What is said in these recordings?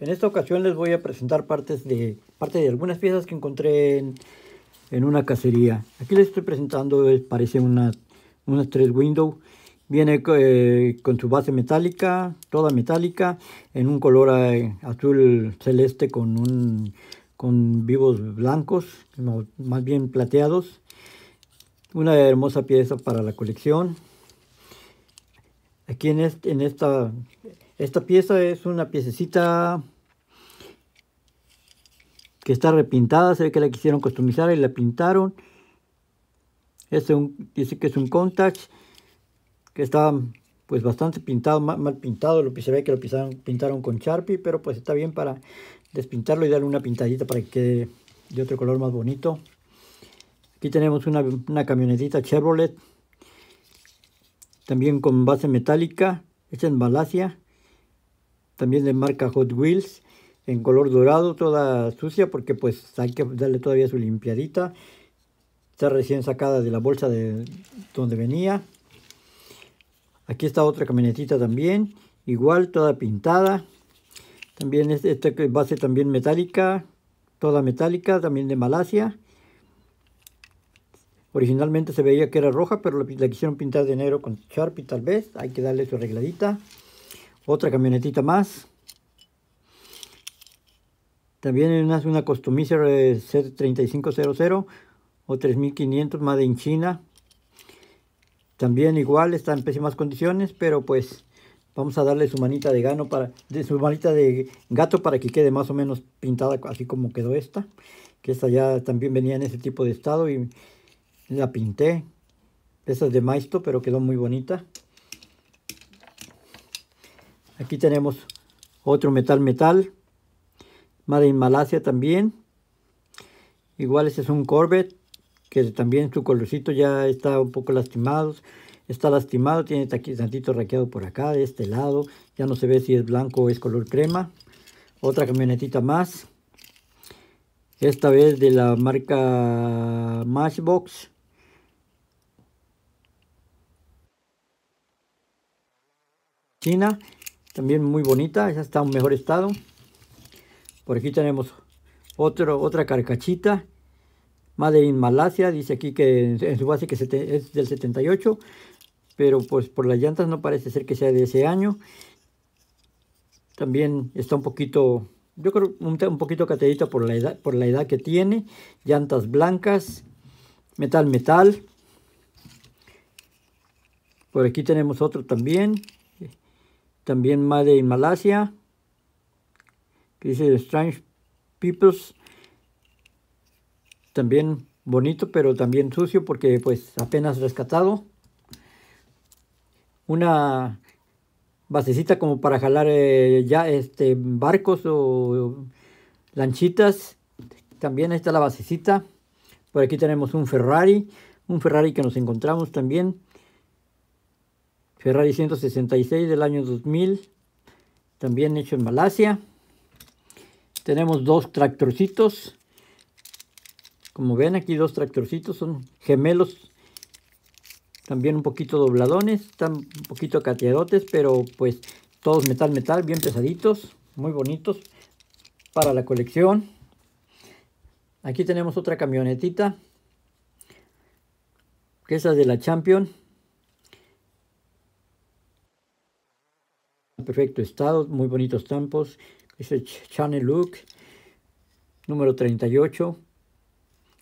En, esta ocasión les voy a presentar partes de, parte de algunas piezas que encontré en, en una cacería. Aquí les estoy presentando, eh, parece una unas tres windows. Viene eh, con su base metálica, toda metálica, en un color eh, azul celeste con, un, con vivos blancos, más bien plateados. Una hermosa pieza para la colección. Aquí en, en esta esta pieza es una piececita que está repintada, se ve que la quisieron customizar y la pintaron. Este dice que es un contact que está pues bastante pintado, mal, pintado, lo que se ve que lo pintaron con Sharpie, pero pues está bien para despintarlo y darle una pintadita para que quede de otro color más bonito. Aquí tenemos una, una camionetita Chevrolet, también con base metálica, hecha en Malasia también de marca Hot Wheels, en color dorado, toda sucia, porque pues hay que darle todavía su limpiadita. Está recién sacada de la bolsa de donde venía. Aquí está otra camionetita también, igual, toda pintada. También esta base también metálica, toda metálica, también de Malasia. Originalmente se veía que era roja, pero la quisieron pintar de negro con Sharpie tal vez. Hay que darle su arregladita. Otra camionetita más. También una, una Customizer C3500 o 3500 más en China. También igual, está en pésimas condiciones, pero pues vamos a darle su manita de gano para de su manita de gato para que quede más o menos pintada así como quedó esta que esta ya también venía en ese tipo de estado y la pinté esta es de maisto pero quedó muy bonita Aquí tenemos otro metal metal. Made in Malasia también. Igual este es un Corvette, que también su colorcito ya está un poco lastimado. Está lastimado, tiene tantito raqueado por acá, de este lado. Ya no se ve si es blanco o es color crema. Otra camionetita más. Esta vez de la marca Mashbox. China. También muy bonita, ya está en mejor estado. Por aquí tenemos otra carcachita. Made in Malasia, dice aquí que en su base que es del 78, pero pues por las llantas no parece ser que sea de ese año. También está un poquito, yo creo un, un poquito caterita por la, edad, por la edad que tiene. Llantas blancas, metal metal. Por aquí tenemos otro también también Made in Malasia, que dice Strange Peoples, también bonito, pero también sucio porque pues apenas rescatado. Una basecita como para jalar eh, ya este barcos o lanchitas. También está la basecita. Por aquí tenemos un Ferrari, un Ferrari que nos encontramos también. Ferrari 166 del año 2000, también hecho en Malasia. Tenemos dos tractorcitos. Como ven aquí dos tractorcitos, son gemelos, también un poquito dobladones, están un poquito cateadotes, pero pues todos metal metal, bien pesaditos, muy bonitos para la colección. Aquí tenemos otra camionetita, que es de la Champion perfecto estado, muy bonitos tampos Ese Channel Look, número 38,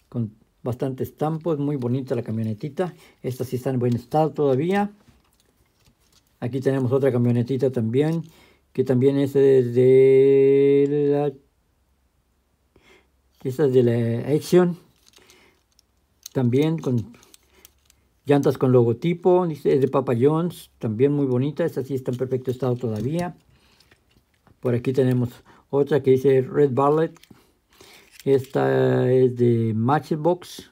con bastantes tampos, muy bonita la camionetita. Esta sí está en buen estado todavía. Aquí tenemos otra camionetita también, que también es de la... es de la Action, también con Llantas con logotipo, dice, es de Papa John's, también muy bonita, esta sí está en perfecto estado todavía. Por aquí tenemos otra que dice Red Ballet. Esta es de Matchbox.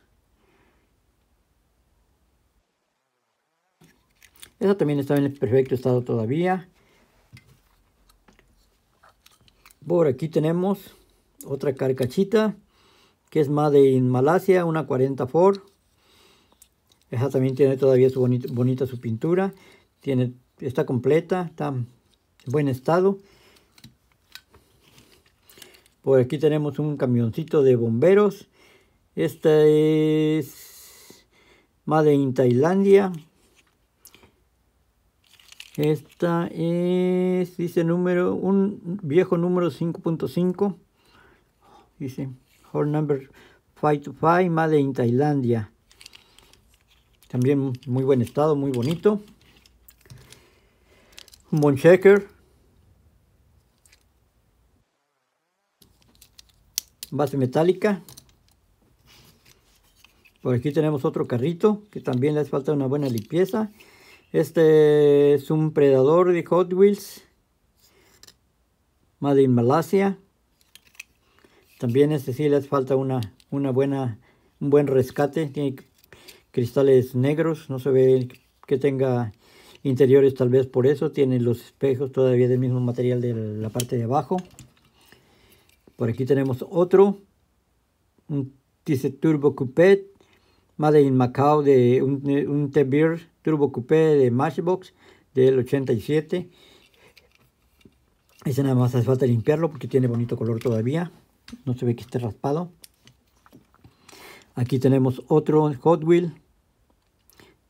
Esta también está en perfecto estado todavía. Por aquí tenemos otra carcachita que es made in Malasia, una 40 Ford. Esa también tiene todavía su bonita, su pintura. Tiene, está completa, está en buen estado. Por aquí tenemos un camioncito de bomberos. Esta es Made in Tailandia. Esta es, dice número, un viejo número 5.5. Dice, Horn number five Made in Tailandia. También muy buen estado, muy bonito. Un buen Base metálica. Por aquí tenemos otro carrito que también le hace falta una buena limpieza. Este es un predador de Hot Wheels. Made Malasia. También este sí le hace falta una, una buena, un buen rescate. Tiene que cristales negros, no se ve que tenga interiores tal vez por eso, tiene los espejos todavía del mismo material de la parte de abajo. Por aquí tenemos otro, un dice Turbo Coupé, Made in Macau, de un, un t Turbo Coupé de Matchbox del 87. Ese nada más hace falta limpiarlo porque tiene bonito color todavía. No se ve que esté raspado. Aquí tenemos otro Hot Wheel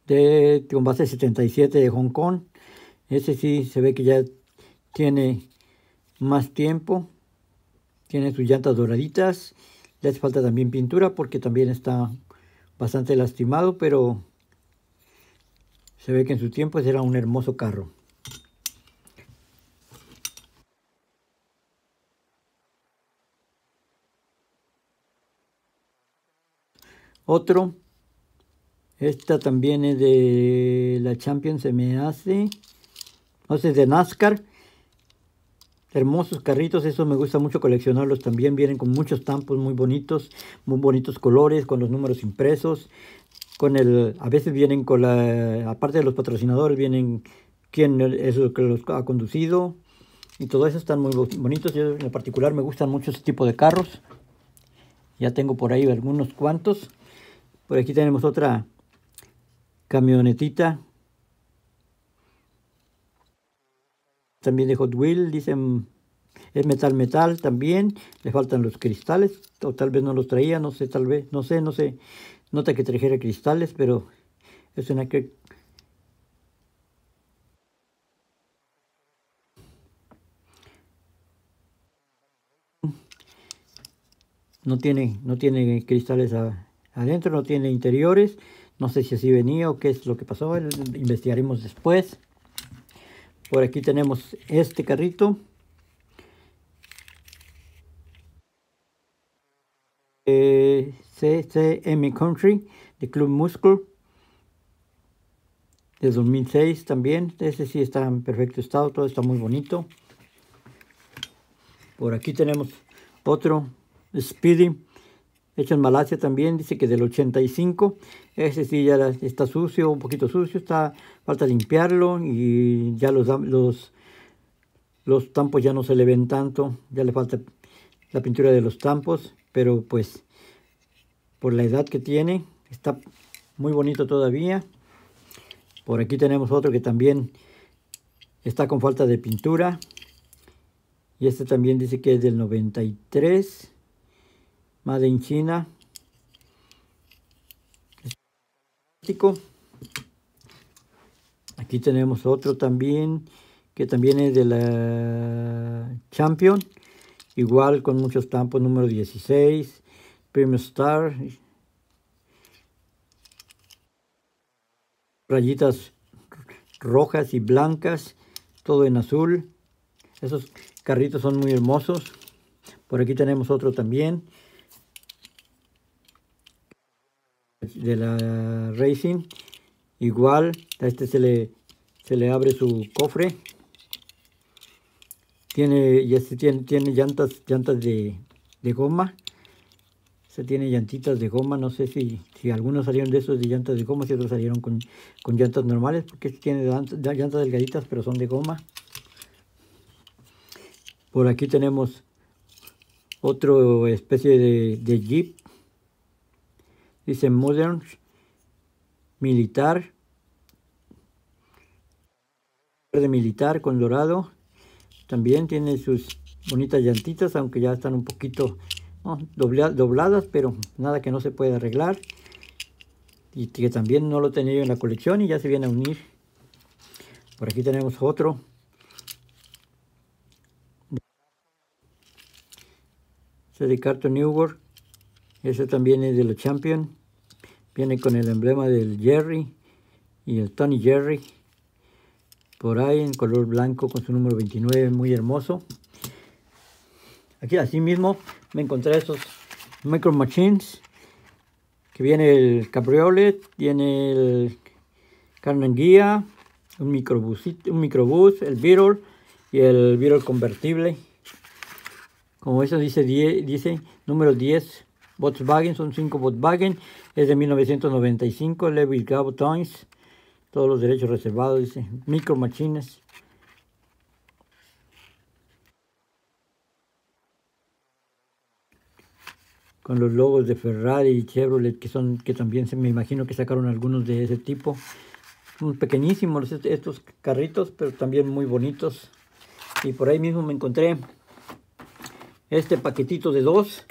de combate 77 de Hong Kong. Este sí se ve que ya tiene más tiempo. Tiene sus llantas doraditas. Le hace falta también pintura porque también está bastante lastimado, pero se ve que en su tiempo era un hermoso carro. Otro esta también es de la Champions, se me hace. No sé, de NASCAR. Hermosos carritos, Eso me gusta mucho coleccionarlos también. Vienen con muchos tampos muy bonitos, muy bonitos colores, con los números impresos. Con el, a veces vienen con la, aparte de los patrocinadores, vienen quién es el que los ha conducido. Y todo eso están muy bonitos. Yo en particular me gustan mucho este tipo de carros. Ya tengo por ahí algunos cuantos. Por aquí tenemos otra camionetita. También de Hot Wheels, dicen, es metal metal también, le faltan los cristales, o tal vez no los traía, no sé, tal vez, no sé, no sé, nota que trajera cristales, pero es una que... No tiene, no tiene cristales adentro, no tiene interiores, no sé si así venía o qué es lo que pasó, investigaremos después. Por aquí tenemos este carrito. Eh, CCM Country de Club Muscle de 2006 también. Este sí está en perfecto estado, todo está muy bonito. Por aquí tenemos otro Speedy, hecho en Malasia también, dice que del 85. Este sí ya está sucio, un poquito sucio, está, falta limpiarlo y ya los, los, los tampos ya no se le ven tanto, ya le falta la pintura de los tampos, pero pues por la edad que tiene, está muy bonito todavía. Por aquí tenemos otro que también está con falta de pintura. Y este también dice que es del 93, más en China. Aquí tenemos otro también, que también es de la Champion. Igual con muchos tampos, número 16, Premium Star. Rayitas rojas y blancas, todo en azul. Esos carritos son muy hermosos. Por aquí tenemos otro también. de la Racing. Igual, a este se le, se le abre su cofre. Tiene, y este tiene, llantas, llantas de, de goma. se tiene llantitas de goma. No sé si, si algunos salieron de esos de llantas de goma, si otros salieron con, llantas normales, porque tiene llantas delgaditas, pero son de goma. Por aquí tenemos otro especie de, de jeep dice Modern Militar, verde militar con dorado. También tiene sus bonitas llantitas, aunque ya están un poquito dobladas, pero nada que no se puede arreglar. Y que también no lo tenía yo en la colección y ya se viene a unir. Por aquí tenemos otro. de new York. Eso también es de los Champion. Viene con el emblema del Jerry y el Tony Jerry. Por ahí en color blanco con su número 29, muy hermoso. Aquí así mismo me encontré estos Micro Machines. Que viene el Cabriolet, viene el guía. un microbus, un microbús, el Beetle y el Beetle convertible. Como eso dice, dice número 10, Volkswagen, son cinco Volkswagen, es de 1995, Levy Toys, todos los derechos reservados, dice, Micro Machines. Con los logos de Ferrari y Chevrolet, que son, que también se me imagino que sacaron algunos de ese tipo. Son pequeñísimos estos carritos, pero también muy bonitos. Y por ahí mismo me encontré este paquetito de dos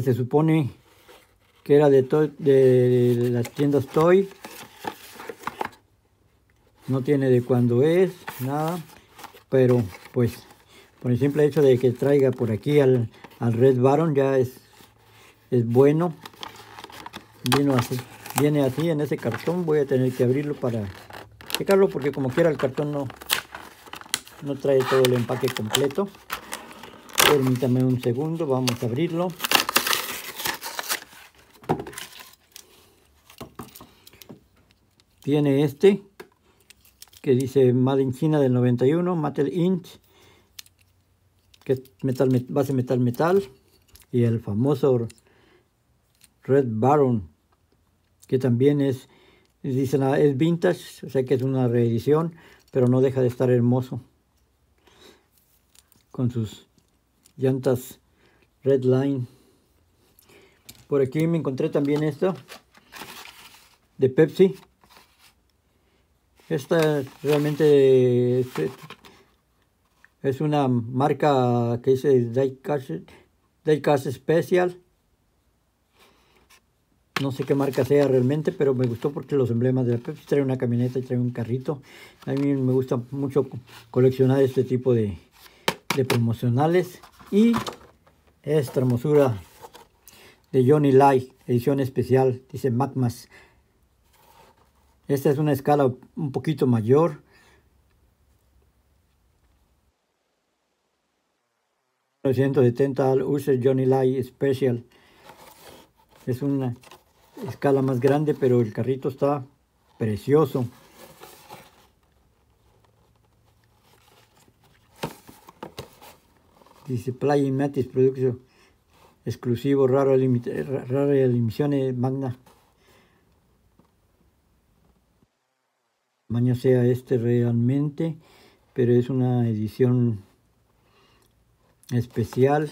se supone que era de, todo de las tiendas Toy. No tiene de cuándo es, nada. Pero pues por el simple hecho de que traiga por aquí al, Red Baron ya es, es bueno. Vino así, viene así en ese cartón. Voy a tener que abrirlo para checarlo porque como quiera el cartón no, no trae todo el empaque completo. Permítame un segundo, vamos a abrirlo. Tiene este que dice Made in China del 91, Metal Inch, que es metal, base metal metal, y el famoso Red Baron, que también es, dicen, es vintage, o sea que es una reedición, pero no deja de estar hermoso, con sus llantas Red Line. Por aquí me encontré también esto de Pepsi, esta realmente es una marca que dice Diecast, Special. No sé qué marca sea realmente, pero me gustó porque los emblemas de la Pepsi traen una camioneta y traen un carrito. A mí me gusta mucho coleccionar este tipo de, de promocionales. Y esta hermosura de Johnny Light, edición especial, dice Magmas esta es una escala un poquito mayor. al Usher Johnny Lai Special... ...es una escala más grande... ...pero el carrito está precioso... ...dice Play Matis Producto... ...exclusivo, raro, raro emisiones, magna... sea este realmente, pero es una edición especial.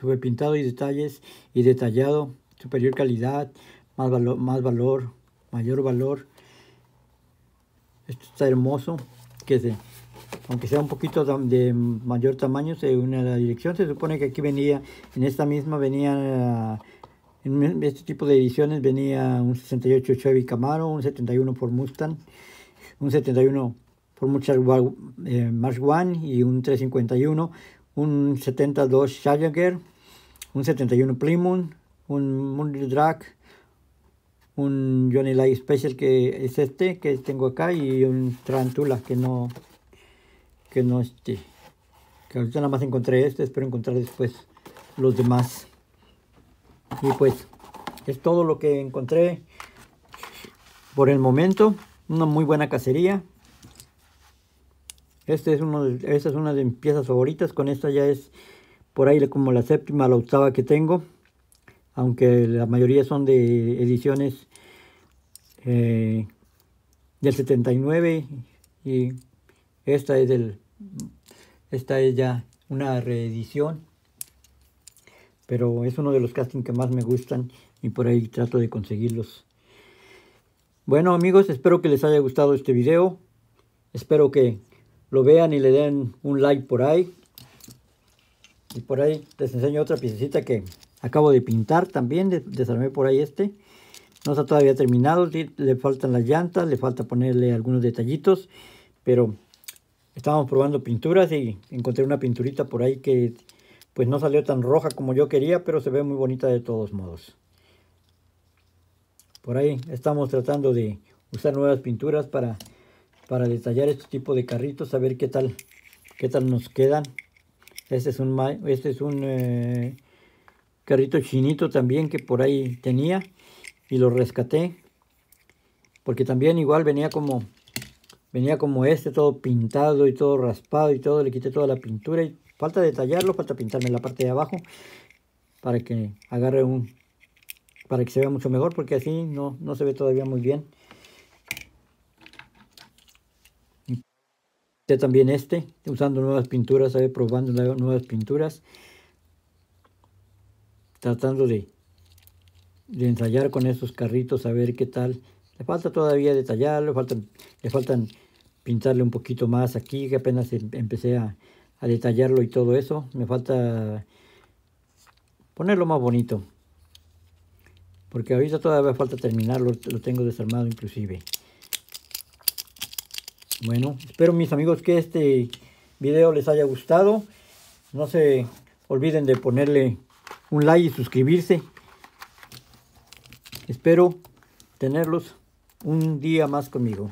Fue pintado y detalles y detallado, superior calidad, más valor, más valor mayor valor. Esto está hermoso. Que se, aunque sea un poquito de mayor tamaño, se une a la dirección. Se supone que aquí venía, en esta misma venía, en este tipo de ediciones venía un 68 Chevy Camaro, un 71 por Mustang, un 71 por muchas eh, March One y un 351, un 72 Challenger, un 71 Plymouth, un Mundi Drag, un Johnny Light Special que es este que tengo acá y un Trantula que no que no este, que ahorita nada más encontré este, espero encontrar después los demás. Y pues es todo lo que encontré por el momento. Una muy buena cacería. Este es uno de, esta es una de mis piezas favoritas. Con esta ya es por ahí como la séptima, la octava que tengo. Aunque la mayoría son de ediciones eh, del 79 y esta es del esta es ya una reedición, pero es uno de los castings que más me gustan y por ahí trato de conseguirlos. Bueno amigos, espero que les haya gustado este video. Espero que lo vean y le den un like por ahí. Y por ahí les enseño otra piececita que acabo de pintar también. Desarmé por ahí este. No está todavía terminado. Le faltan las llantas, le falta ponerle algunos detallitos. Pero estábamos probando pinturas y encontré una pinturita por ahí que pues no salió tan roja como yo quería, pero se ve muy bonita de todos modos. Por ahí estamos tratando de usar nuevas pinturas para, para detallar este tipo de carritos, a ver qué tal, qué tal nos quedan. Este es un, este es un eh, carrito chinito también que por ahí tenía y lo rescaté. Porque también igual venía como venía como este, todo pintado y todo raspado y todo, le quité toda la pintura y falta detallarlo, falta pintarme la parte de abajo para que agarre un, para que se vea mucho mejor porque así no, no se ve todavía muy bien. Quité también este, usando nuevas pinturas, ¿sabe? probando nuevas pinturas, tratando de, de ensayar con estos carritos a ver qué tal. Le falta todavía detallarlo. le faltan, le faltan pintarle un poquito más aquí, que apenas em, empecé a, detallarlo y todo eso. Me falta ponerlo más bonito. Porque ahorita todavía falta terminarlo, lo tengo desarmado inclusive. Bueno, espero mis amigos que este video les haya gustado. No se olviden de ponerle un like y suscribirse. Espero tenerlos un día más conmigo.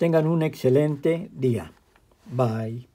Tengan un excelente día. Bye.